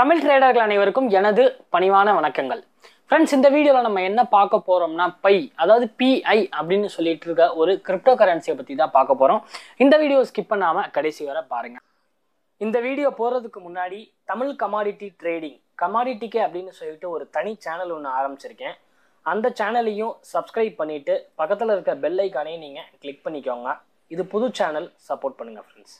தமிழ் ட்ரேடர்கள் அனைவருக்கும் எனது பணிவான வணக்கங்கள் ஃப்ரெண்ட்ஸ் இந்த வீடியோவில் நம்ம என்ன பார்க்க போகிறோம்னா பை அதாவது பிஐ அப்படின்னு சொல்லிட்டு இருக்க ஒரு கிரிப்டோ கரன்சியை பற்றி தான் பார்க்க போகிறோம் இந்த வீடியோ ஸ்கிப் பண்ணாமல் கடைசி வர பாருங்கள் இந்த வீடியோ போகிறதுக்கு முன்னாடி தமிழ் கமாடிட்டி ட்ரேடிங் கமாடிட்டிக்கு அப்படின்னு சொல்லிட்டு ஒரு தனி சேனல் ஒன்று ஆரம்பிச்சிருக்கேன் அந்த சேனலையும் சப்ஸ்கிரைப் பண்ணிவிட்டு பக்கத்தில் இருக்க பெல் ஐக்கானையும் நீங்கள் கிளிக் பண்ணிக்கோங்க இது புது சேனல் சப்போர்ட் பண்ணுங்கள் ஃப்ரெண்ட்ஸ்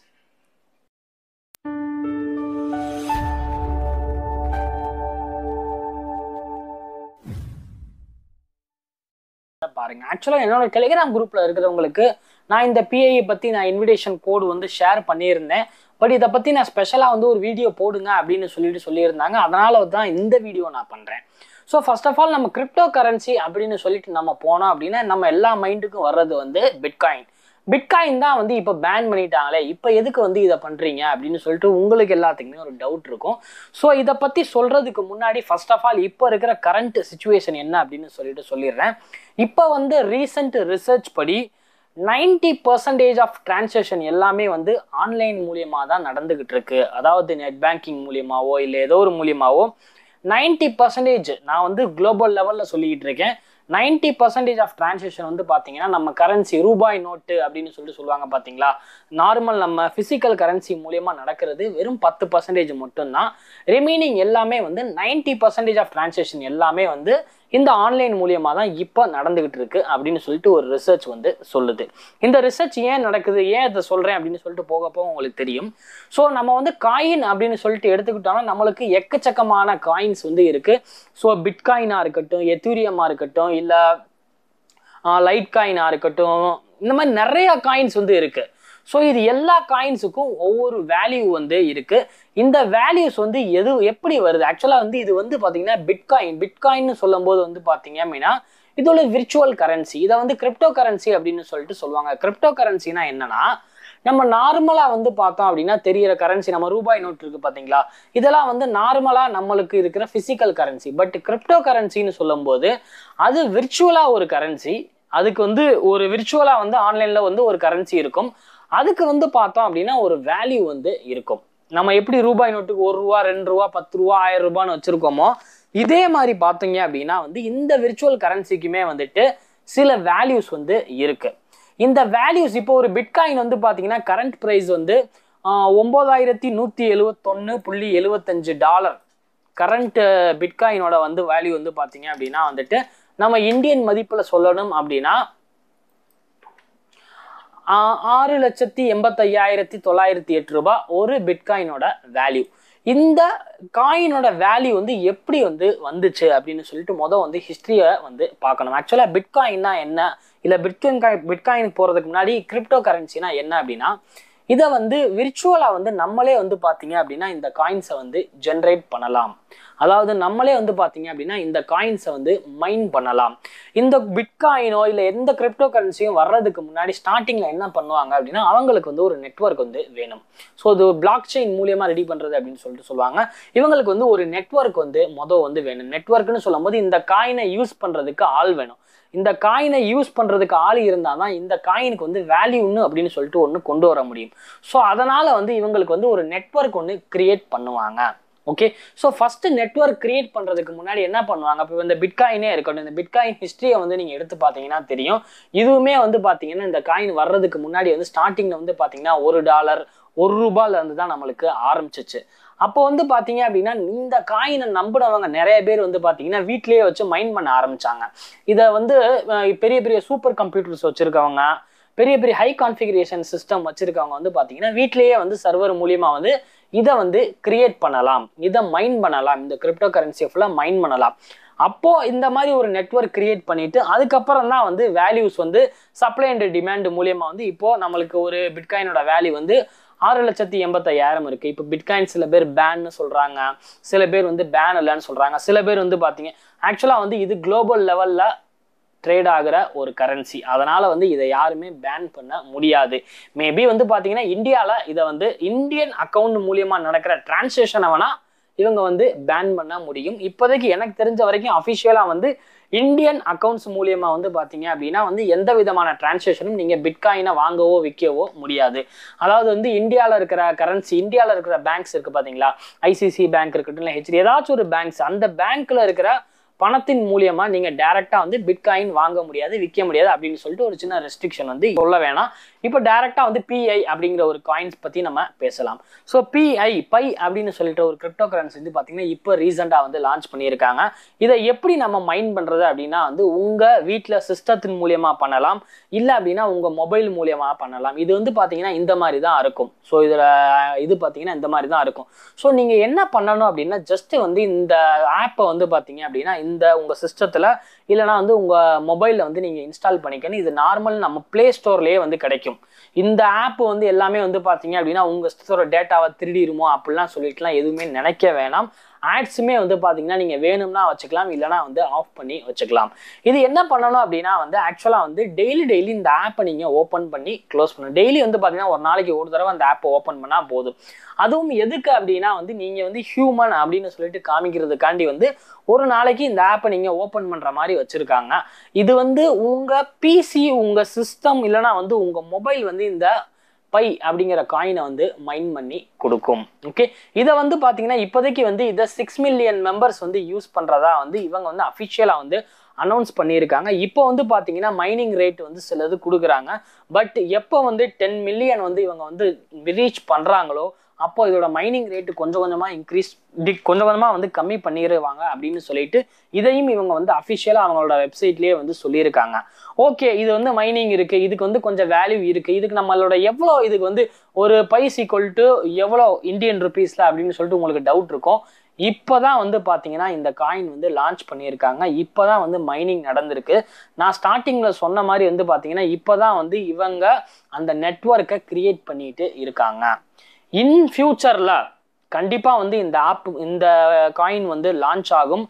பாருங்கள் ஆக்சுவலாக என்னோட டெலிகிராம் குரூப்பில் இருக்கிறவங்களுக்கு நான் இந்த பிஐயை பற்றி நான் இன்விடேஷன் கோடு வந்து ஷேர் பண்ணியிருந்தேன் பட் இதை பற்றி நான் ஸ்பெஷலாக வந்து ஒரு வீடியோ போடுங்க அப்படின்னு சொல்லிட்டு சொல்லியிருந்தாங்க அதனால் தான் இந்த வீடியோ நான் பண்ணுறேன் ஸோ ஃபர்ஸ்ட் ஆஃப் ஆல் நம்ம கிரிப்டோ கரன்சி அப்படின்னு சொல்லிட்டு நம்ம போனோம் அப்படின்னா நம்ம எல்லா மைண்டுக்கும் வர்றது வந்து பிட்காயின் பிட்காயின் தான் வந்து இப்போ பேன் பண்ணிட்டாங்களே இப்போ எதுக்கு வந்து இதை பண்ணுறீங்க அப்படின்னு சொல்லிட்டு உங்களுக்கு எல்லாத்துக்குமே ஒரு டவுட் இருக்கும் ஸோ இதை பற்றி சொல்கிறதுக்கு முன்னாடி ஃபஸ்ட் ஆஃப் ஆல் இப்போ இருக்கிற கரண்ட் சுச்சுவேஷன் என்ன அப்படின்னு சொல்லிட்டு சொல்லிடுறேன் இப்போ வந்து ரீசண்ட் ரிசர்ச் படி நைன்டி பர்சன்டேஜ் ஆஃப் டிரான்சேக்ஷன் எல்லாமே வந்து ஆன்லைன் மூலியமாக தான் நடந்துக்கிட்டு இருக்கு அதாவது நெட் பேங்கிங் மூலியமாவோ இல்லை ஏதோ ஒரு மூலியமாவோ நைன்டி பர்சன்டேஜ் நான் வந்து குளோபல் லெவலில் சொல்லிக்கிட்டு இருக்கேன் நைன்டி பர்சன்டேஜ் ஆஃப் டிரான்சேக்ஷன் வந்து பார்த்தீங்கன்னா நம்ம கரன்சி ரூபாய் நோட்டு அப்படின்னு சொல்லிட்டு சொல்லுவாங்க பார்த்தீங்களா நார்மல் நம்ம ஃபிசிக்கல் கரன்சி மூலியமாக நடக்கிறது வெறும் பத்து பர்சன்டேஜ் மட்டும்தான் ரிமைனிங் எல்லாமே வந்து நைன்டி பர்சன்டேஜ் ஆஃப் டிரான்சேக்ஷன் எல்லாமே வந்து இந்த ஆன்லைன் மூலியமாக தான் இப்போ நடந்துகிட்டு இருக்கு அப்படின்னு சொல்லிட்டு ஒரு ரிசர்ச் வந்து சொல்லுது இந்த ரிசர்ச் ஏன் நடக்குது ஏன் இதை சொல்கிறேன் அப்படின்னு சொல்லிட்டு போக போக உங்களுக்கு தெரியும் ஸோ நம்ம வந்து காயின் அப்படின்னு சொல்லிட்டு எடுத்துக்கிட்டோம்னா நம்மளுக்கு எக்கச்சக்கமான காயின்ஸ் வந்து இருக்குது ஸோ பிட்காயினாக இருக்கட்டும் எத்தூரியமாக இருக்கட்டும் இல்லை லைட் காயினாக இருக்கட்டும் இந்த மாதிரி நிறையா காயின்ஸ் வந்து இருக்குது ஸோ இது எல்லா காயின்ஸுக்கும் ஒவ்வொரு வேல்யூ வந்து இருக்கு இந்த வேல்யூஸ் வந்து எது எப்படி வருது ஆக்சுவலாக வந்து இது வந்து பார்த்தீங்கன்னா பிட்காயின் பிட்காயின்னு போது வந்து பார்த்தீங்க அப்படின்னா இது ஒரு விர்ச்சுவல் கரன்சி இதை வந்து கிரிப்டோ கரன்சி அப்படின்னு சொல்லிட்டு சொல்லுவாங்க கிரிப்டோ கரன்சினா என்னன்னா நம்ம நார்மலாக வந்து பார்த்தோம் அப்படின்னா தெரியிற கரன்சி நம்ம ரூபாய் நோட் இருக்குது பார்த்தீங்களா இதெல்லாம் வந்து நார்மலாக நம்மளுக்கு இருக்கிற ஃபிசிக்கல் கரன்சி பட் கிரிப்டோ கரன்சின்னு சொல்லும்போது அது விர்ச்சுவலாக ஒரு கரன்சி அதுக்கு வந்து ஒரு விர்ச்சுவலாக வந்து ஆன்லைனில் வந்து ஒரு கரன்சி இருக்கும் அதுக்கு வந்து பார்த்தோம் அப்படின்னா ஒரு வேல்யூ வந்து இருக்கும் நம்ம எப்படி ரூபாய் நோட்டுக்கு ஒரு ரூபா ரெண்டு ரூபா பத்து ரூபா ஆயிரம் ரூபான்னு வச்சுருக்கோமோ இதே மாதிரி பார்த்தீங்க அப்படின்னா வந்து இந்த விர்ச்சுவல் கரன்சிக்குமே வந்துட்டு சில வேல்யூஸ் வந்து இருக்குது இந்த வேல்யூஸ் இப்போ ஒரு பிட்காயின் வந்து பார்த்தீங்கன்னா கரண்ட் ப்ரைஸ் வந்து ஒம்பதாயிரத்தி நூற்றி எழுவத்தொன்று புள்ளி எழுவத்தஞ்சு டாலர் கரண்ட் பிட்காயினோட வந்து வேல்யூ வந்து பார்த்தீங்க அப்படின்னா வந்துட்டு நம்ம இந்தியன் மதிப்பில் சொல்லணும் அப்படின்னா ஆறு லட்சத்தி எண்பத்தையாயிரத்தி தொள்ளாயிரத்தி எட்டு ரூபாய் ஒரு பிட்காயினோட வேல்யூ இந்த காயினோட வேல்யூ வந்து எப்படி வந்து வந்துச்சு அப்படின்னு சொல்லிட்டு மொதல் வந்து ஹிஸ்ட்ரியை வந்து பார்க்கணும் ஆக்சுவலாக பிட்காயின்னா என்ன இல்லை பிட்காயின் பிட்காயினுக்கு போகிறதுக்கு முன்னாடி கிரிப்டோ கரன்சினா என்ன அப்படின்னா இதை வந்து விர்ச்சுவலாக வந்து நம்மளே வந்து பார்த்தீங்க அப்படின்னா இந்த காயின்ஸை வந்து ஜென்ரேட் பண்ணலாம் அதாவது நம்மளே வந்து பார்த்தீங்க அப்படின்னா இந்த காயின்ஸை வந்து மைன் பண்ணலாம் இந்த பிட்காயினோ இல்லை எந்த கிரிப்டோ கரன்சியும் வர்றதுக்கு முன்னாடி ஸ்டார்டிங்கில் என்ன பண்ணுவாங்க அப்படின்னா அவங்களுக்கு வந்து ஒரு நெட்ஒர்க் வந்து வேணும் ஸோ இது பிளாக் செயின் மூலியமாக ரெடி பண்ணுறது அப்படின்னு சொல்லிட்டு சொல்லுவாங்க இவங்களுக்கு வந்து ஒரு நெட்ஒர்க் வந்து மொதல் வந்து வேணும் நெட்ஒர்க்னு சொல்லும் போது இந்த காயினை யூஸ் பண்ணுறதுக்கு ஆள் வேணும் இந்த காயினை யூஸ் பண்ணுறதுக்கு ஆள் இருந்தால் தான் இந்த காயினுக்கு வந்து வேல்யூன்னு அப்படின்னு சொல்லிட்டு ஒன்று கொண்டு வர முடியும் ஸோ அதனால் வந்து இவங்களுக்கு வந்து ஒரு நெட்ஒர்க் ஒன்று கிரியேட் பண்ணுவாங்க okay so first network create பண்ணுறதுக்கு முன்னாடி என்ன பண்ணுவாங்க இப்போ இந்த பிட்காயினே இருக்கட்டும் இந்த பிட்காயின் ஹிஸ்ட்ரியை வந்து நீங்கள் எடுத்து பார்த்தீங்கன்னா தெரியும் இதுவுமே வந்து பார்த்தீங்கன்னா இந்த காயின் வர்றதுக்கு முன்னாடி வந்து ஸ்டார்டிங்கில் வந்து பார்த்தீங்கன்னா ஒரு டாலர் ஒரு ரூபாயிலேருந்து தான் நம்மளுக்கு ஆரம்பிச்சிச்சு அப்போ வந்து பார்த்தீங்க அப்படின்னா இந்த காயினை நம்பினவங்க நிறைய பேர் வந்து பார்த்தீங்கன்னா வீட்லேயே வச்சு மைண்ட் பண்ண ஆரம்பித்தாங்க இதை வந்து பெரிய பெரிய சூப்பர் கம்ப்யூட்டர்ஸ் வச்சுருக்கவங்க பெரிய பெரிய ஹை கான்ஃபிகரேஷன் சிஸ்டம் வச்சிருக்கவங்க வந்து பார்த்தீங்கன்னா வீட்லேயே வந்து சர்வர் மூலியமாக வந்து இதை வந்து கிரியேட் பண்ணலாம் இதை மைன் பண்ணலாம் இந்த கிரிப்டோ கரன்சியை ஃபுல்லாக மைன் பண்ணலாம் அப்போது இந்த மாதிரி ஒரு நெட்ஒர்க் கிரியேட் பண்ணிவிட்டு அதுக்கப்புறம் தான் வந்து வேல்யூஸ் வந்து சப்ளை அண்ட் டிமாண்ட் மூலியமாக வந்து இப்போது நம்மளுக்கு ஒரு பிட்காயினோட வேல்யூ வந்து ஆறு லட்சத்தி எண்பத்தாயிரம் இருக்குது இப்போ பிட்காயின் சில பேர் பேன்னு சொல்கிறாங்க சில பேர் வந்து பேன் இல்லைன்னு சொல்கிறாங்க சில பேர் வந்து பார்த்தீங்க ஆக்சுவலாக வந்து இது குளோபல் லெவலில் ட்ரேட் ஆகிற ஒரு கரன்சி அதனால் வந்து இதை யாருமே பேன் பண்ண முடியாது மேபி வந்து பார்த்தீங்கன்னா இந்தியாவில் இதை வந்து இந்தியன் அக்கௌண்ட் மூலியமாக நடக்கிற டிரான்சேக்ஷனை வேணால் இவங்க வந்து பேன் பண்ண முடியும் இப்போதைக்கு எனக்கு தெரிஞ்ச வரைக்கும் அஃபிஷியலாக வந்து இந்தியன் அக்கௌண்ட்ஸ் மூலியமா வந்து பார்த்தீங்க அப்படின்னா வந்து எந்த விதமான டிரான்சேக்ஷனும் நீங்கள் பிட்காயினை வாங்கவோ விற்கவோ முடியாது அதாவது வந்து இந்தியாவில் இருக்கிற கரன்சி இந்தியாவில் இருக்கிற பேங்க்ஸ் இருக்குது பார்த்தீங்களா ஐசிசி பேங்க் இருக்கட்டும் இல்லை ஹெச்டி ஏதாச்சும் ஒரு பேங்க்ஸ் அந்த பேங்க்கில் இருக்கிற பணத்தின் மூலியமா நீங்க டைரக்டா வந்து பிட்காயின் வாங்க முடியாது விற்க முடியாது அப்படின்னு சொல்லிட்டு ஒரு சின்ன ரெஸ்ட்ரிக்ஷன் வந்து சொல்ல வேணாம் இப்போ டேரெக்டாக வந்து பிஐ அப்படிங்கிற ஒரு காயின்ஸ் பற்றி நம்ம பேசலாம் ஸோ பிஐ பை அப்படின்னு சொல்லிட்டு ஒரு கிரிப்டோ கரன்சி வந்து பார்த்தீங்கன்னா இப்போ ரீசெண்டாக வந்து லான்ச் பண்ணியிருக்காங்க இதை எப்படி நம்ம மைன் பண்ணுறது அப்படின்னா வந்து உங்கள் வீட்டில் சிஸ்டத்தின் மூலியமாக பண்ணலாம் இல்லை அப்படின்னா உங்கள் மொபைல் மூலியமாக பண்ணலாம் இது வந்து பார்த்தீங்கன்னா இந்த மாதிரி தான் இருக்கும் ஸோ இதில் இது பார்த்தீங்கன்னா இந்த மாதிரி தான் இருக்கும் ஸோ நீங்கள் என்ன பண்ணணும் அப்படின்னா ஜஸ்ட்டு வந்து இந்த ஆப்பை வந்து பார்த்தீங்க அப்படின்னா இந்த உங்கள் சிஸ்டத்தில் இல்லைனா வந்து உங்கள் மொபைலில் வந்து நீங்கள் இன்ஸ்டால் பண்ணிக்கணும் இது நார்மல் நம்ம ப்ளே ஸ்டோர்லேயே வந்து கிடைக்கும் விஷயம் இந்த ஆப் வந்து எல்லாமே வந்து பார்த்தீங்க அப்படின்னா உங்கள் டேட்டாவை திருடிடுமோ அப்படிலாம் சொல்லிட்டுலாம் எதுவுமே நினைக்க வேணாம் ஆட்ஸுமே வந்து பார்த்தீங்கன்னா நீங்கள் வேணும்னா வச்சுக்கலாம் இல்லைனா வந்து ஆஃப் பண்ணி வச்சுக்கலாம் இது என்ன பண்ணணும் அப்படின்னா வந்து ஆக்சுவலாக வந்து டெய்லி டெய்லி இந்த ஆப்பை நீங்கள் ஓப்பன் பண்ணி க்ளோஸ் பண்ணணும் டெய்லி வந்து பார்த்தீங்கன்னா ஒரு நாளைக்கு ஒரு தடவை அந்த ஆப்பை ஓப்பன் பண்ணால் போதும் அதுவும் எதுக்கு அப்படின்னா வந்து நீங்கள் வந்து ஹியூமன் அப்படின்னு சொல்லிட்டு காமிக்கிறதுக்காண்டி வந்து ஒரு நாளைக்கு இந்த ஆப்பை நீங்கள் ஓப்பன் பண்ணுற மாதிரி வச்சுருக்காங்க இது வந்து உங்கள் பிசி உங்கள் சிஸ்டம் இல்லைனா வந்து உங்கள் மொபைல் வந்து இந்த பை அப்படிங்கிற காயினை வந்து மைன் பண்ணி கொடுக்கும் ஓகே இதை வந்து பார்த்தீங்கன்னா இப்போதைக்கு வந்து இதை சிக்ஸ் மில்லியன் மெம்பர்ஸ் வந்து யூஸ் பண்ணுறதா வந்து இவங்க வந்து அஃபிஷியலாக வந்து அனௌன்ஸ் பண்ணியிருக்காங்க இப்போ வந்து பார்த்தீங்கன்னா மைனிங் ரேட் வந்து சிலது கொடுக்குறாங்க பட் எப்போ வந்து டென் மில்லியன் வந்து இவங்க வந்து ரீச் பண்ணுறாங்களோ அப்போ இதோட மைனிங் ரேட்டு கொஞ்சம் கொஞ்சமாக இன்க்ரீஸ் டி கொஞ்சம் கொஞ்சமாக வந்து கம்மி பண்ணிடுவாங்க அப்படின்னு சொல்லிட்டு இதையும் இவங்க வந்து அஃபிஷியலாக அவங்களோட வெப்சைட்லேயே வந்து சொல்லியிருக்காங்க ஓகே இது வந்து மைனிங் இருக்குது இதுக்கு வந்து கொஞ்சம் வேல்யூ இருக்குது இதுக்கு நம்மளோட எவ்வளோ இதுக்கு வந்து ஒரு பைஸ் ஈக்குவல் டு எவ்வளோ இந்தியன் ருபீஸில் அப்படின்னு சொல்லிட்டு உங்களுக்கு டவுட் இருக்கும் இப்போ தான் வந்து பார்த்தீங்கன்னா இந்த காயின் வந்து லான்ச் பண்ணியிருக்காங்க இப்போ தான் வந்து மைனிங் நடந்திருக்கு நான் ஸ்டார்டிங்கில் சொன்ன மாதிரி வந்து பார்த்தீங்கன்னா இப்போ தான் வந்து இவங்க அந்த நெட்ஒர்க்கை க்ரியேட் பண்ணிட்டு இருக்காங்க இன் ஃப்யூச்சரில் கண்டிப்பாக வந்து இந்த ஆப் இந்த காயின் வந்து லான்ச் ஆகும்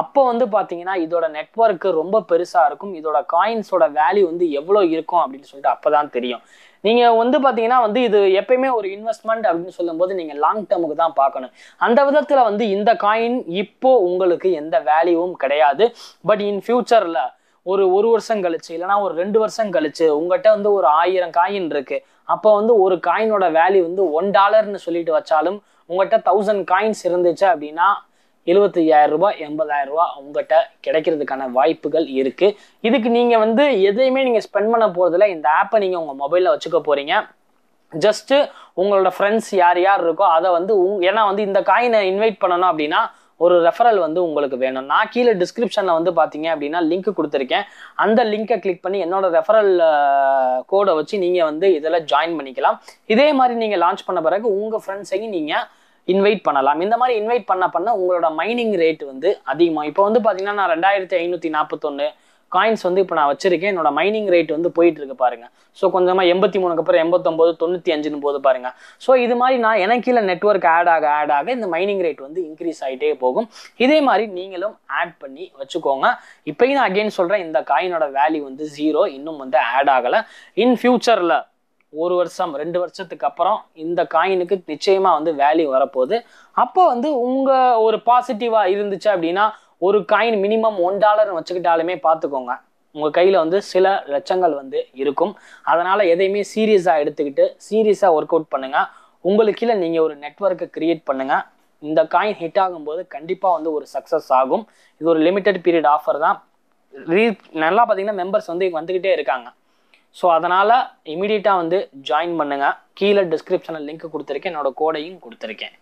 அப்போ வந்து பார்த்தீங்கன்னா இதோட நெட்ஒர்க்கு ரொம்ப பெருசாக இருக்கும் இதோட காயின்ஸோட வேல்யூ வந்து எவ்வளோ இருக்கும் அப்படின்னு சொல்லிட்டு அப்போ தான் தெரியும் நீங்கள் வந்து பார்த்தீங்கன்னா வந்து இது எப்பயுமே ஒரு இன்வெஸ்ட்மெண்ட் அப்படின்னு சொல்லும்போது நீங்கள் லாங் டேர்முக்கு தான் பார்க்கணும் அந்த விதத்தில் வந்து இந்த காயின் இப்போ உங்களுக்கு எந்த வேல்யூவும் கிடையாது பட் இன் ஃபியூச்சரில் ஒரு ஒரு வருஷம் கழிச்சு இல்லைனா ஒரு ரெண்டு வருஷம் கழிச்சு உங்கள்கிட்ட வந்து ஒரு ஆயிரம் காயின் இருக்குது அப்போ வந்து ஒரு காயினோட வேல்யூ வந்து ஒன் டாலர்னு சொல்லிட்டு வச்சாலும் உங்கள்கிட்ட தௌசண்ட் காயின்ஸ் இருந்துச்சு அப்படின்னா எழுபத்தி ஐயாயிரம் ரூபாய் எண்பதாயிரம் ரூபாய் உங்கள்கிட்ட கிடைக்கிறதுக்கான வாய்ப்புகள் இருக்குது இதுக்கு நீங்கள் வந்து எதையுமே நீங்கள் ஸ்பெண்ட் பண்ண போறதுல இந்த ஆப்பை நீங்கள் உங்கள் மொபைலில் வச்சுக்க போகிறீங்க ஜஸ்ட்டு உங்களோட ஃப்ரெண்ட்ஸ் யார் யார் இருக்கோ அதை வந்து உங் ஏன்னா வந்து இந்த காயினை இன்வைட் பண்ணணும் அப்படின்னா ஒரு ரெஃபரல் வந்து உங்களுக்கு வேணும் நான் கீழே டிஸ்கிரிப்ஷனில் வந்து பார்த்தீங்க அப்படின்னா லிங்க் கொடுத்துருக்கேன் அந்த லிங்கை கிளிக் பண்ணி என்னோட ரெஃபரல் கோடை வச்சு நீங்கள் வந்து இதில் ஜாயின் பண்ணிக்கலாம் இதே மாதிரி நீங்கள் லான்ச் பண்ண பிறகு உங்கள் ஃப்ரெண்ட்ஸையும் நீங்கள் இன்வைட் பண்ணலாம் இந்த மாதிரி இன்வைட் பண்ண பண்ண உங்களோட மைனிங் ரேட் வந்து அதிகமாக இப்போ வந்து பார்த்தீங்கன்னா நான் ரெண்டாயிரத்தி ஐநூற்றி நாற்பத்தொன்று காயின்ஸ் வந்து இப்போ நான் வச்சிருக்கேன் என்னோட மைனிங் ரேட் வந்து போயிட்டு இருக்கு பாருங்க ஸோ கொஞ்சமாக எண்பத்தி மூணுக்கு அப்புறம் எண்பத்தொம்போது தொண்ணூற்றி அஞ்சுன்னு போது பாருங்க ஸோ இது மாதிரி நான் எனக்கு இல்லை நெட்ஒர்க் ஆட் ஆக ஆட் ஆக இந்த மைனிங் ரேட் வந்து இன்க்ரீஸ் ஆகிட்டே போகும் இதே மாதிரி நீங்களும் ஆட் பண்ணி வச்சுக்கோங்க இப்பயும் நான் அகெயின் சொல்கிறேன் இந்த காயினோட வேல்யூ வந்து ஜீரோ இன்னும் வந்து ஆட் ஆகலை இன் ஃபியூச்சர்ல ஒரு வருஷம் ரெண்டு வருஷத்துக்கு அப்புறம் இந்த காயினுக்கு நிச்சயமாக வந்து வேல்யூ வரப்போகுது அப்போ வந்து உங்கள் ஒரு பாசிட்டிவாக இருந்துச்சு அப்படின்னா ஒரு காயின் மினிமம் ஒன் டாலர்னு வச்சுக்கிட்டாலுமே பார்த்துக்கோங்க உங்கள் கையில் வந்து சில லட்சங்கள் வந்து இருக்கும் அதனால் எதையுமே சீரியஸாக எடுத்துக்கிட்டு சீரியஸாக ஒர்க் அவுட் பண்ணுங்கள் உங்களுக்கு இல்லை நீங்கள் ஒரு நெட்ஒர்க்கை க்ரியேட் பண்ணுங்கள் இந்த காயின் ஹிட் ஆகும்போது கண்டிப்பாக வந்து ஒரு சக்ஸஸ் ஆகும் இது ஒரு லிமிட்டெட் பீரியட் ஆஃபர் தான் ரீ நல்லா பார்த்தீங்கன்னா மெம்பர்ஸ் வந்து இங்கே வந்துக்கிட்டே இருக்காங்க ஸோ அதனால் இமீடியட்டாக வந்து ஜாயின் பண்ணுங்கள் கீழே டிஸ்கிரிப்ஷனில் லிங்க் கொடுத்துருக்கேன் என்னோடய கோடையும் கொடுத்துருக்கேன்